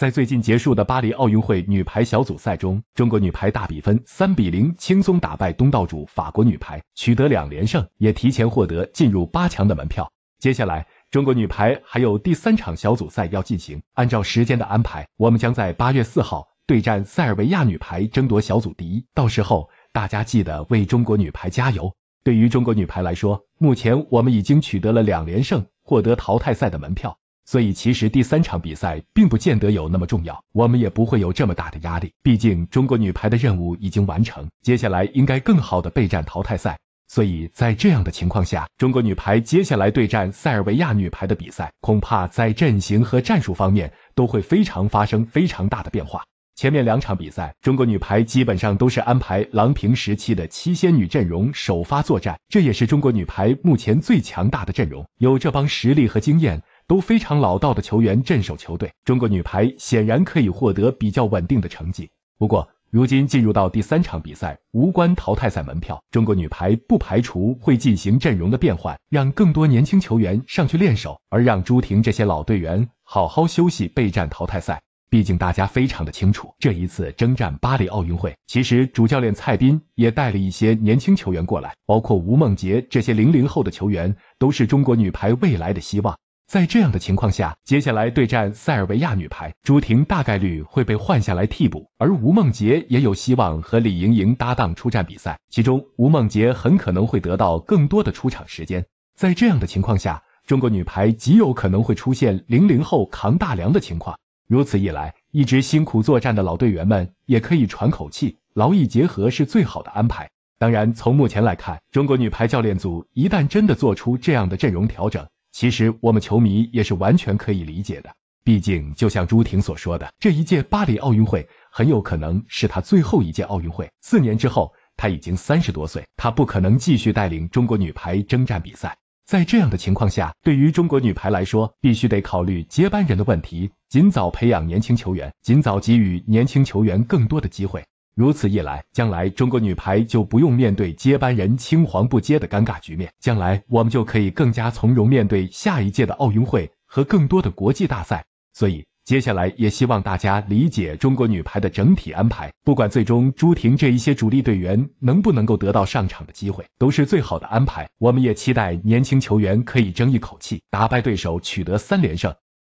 在最近结束的巴黎奥运会女排小组赛中，中国女排大比分三比零轻松打败东道主法国女排，取得两连胜，也提前获得进入八强的门票。接下来，中国女排还有第三场小组赛要进行。按照时间的安排，我们将在八月四号对战塞尔维亚女排，争夺小组第一。到时候大家记得为中国女排加油。对于中国女排来说，目前我们已经取得了两连胜，获得淘汰赛的门票。所以，其实第三场比赛并不见得有那么重要，我们也不会有这么大的压力。毕竟，中国女排的任务已经完成，接下来应该更好的备战淘汰赛。所以在这样的情况下，中国女排接下来对战塞尔维亚女排的比赛，恐怕在阵型和战术方面都会非常发生非常大的变化。前面两场比赛，中国女排基本上都是安排郎平时期的七仙女阵容首发作战，这也是中国女排目前最强大的阵容，有这帮实力和经验。都非常老道的球员镇守球队，中国女排显然可以获得比较稳定的成绩。不过，如今进入到第三场比赛，无关淘汰赛门票，中国女排不排除会进行阵容的变换，让更多年轻球员上去练手，而让朱婷这些老队员好好休息备战淘汰赛。毕竟大家非常的清楚，这一次征战巴黎奥运会，其实主教练蔡斌也带了一些年轻球员过来，包括吴梦洁这些零零后的球员，都是中国女排未来的希望。在这样的情况下，接下来对战塞尔维亚女排，朱婷大概率会被换下来替补，而吴梦洁也有希望和李盈莹搭档出战比赛。其中，吴梦洁很可能会得到更多的出场时间。在这样的情况下，中国女排极有可能会出现零零后扛大梁的情况。如此一来，一直辛苦作战的老队员们也可以喘口气，劳逸结合是最好的安排。当然，从目前来看，中国女排教练组一旦真的做出这样的阵容调整。其实我们球迷也是完全可以理解的，毕竟就像朱婷所说的，这一届巴黎奥运会很有可能是她最后一届奥运会。四年之后，她已经三十多岁，她不可能继续带领中国女排征战比赛。在这样的情况下，对于中国女排来说，必须得考虑接班人的问题，尽早培养年轻球员，尽早给予年轻球员更多的机会。如此一来，将来中国女排就不用面对接班人青黄不接的尴尬局面。将来我们就可以更加从容面对下一届的奥运会和更多的国际大赛。所以，接下来也希望大家理解中国女排的整体安排。不管最终朱婷这一些主力队员能不能够得到上场的机会，都是最好的安排。我们也期待年轻球员可以争一口气，打败对手，取得三连胜。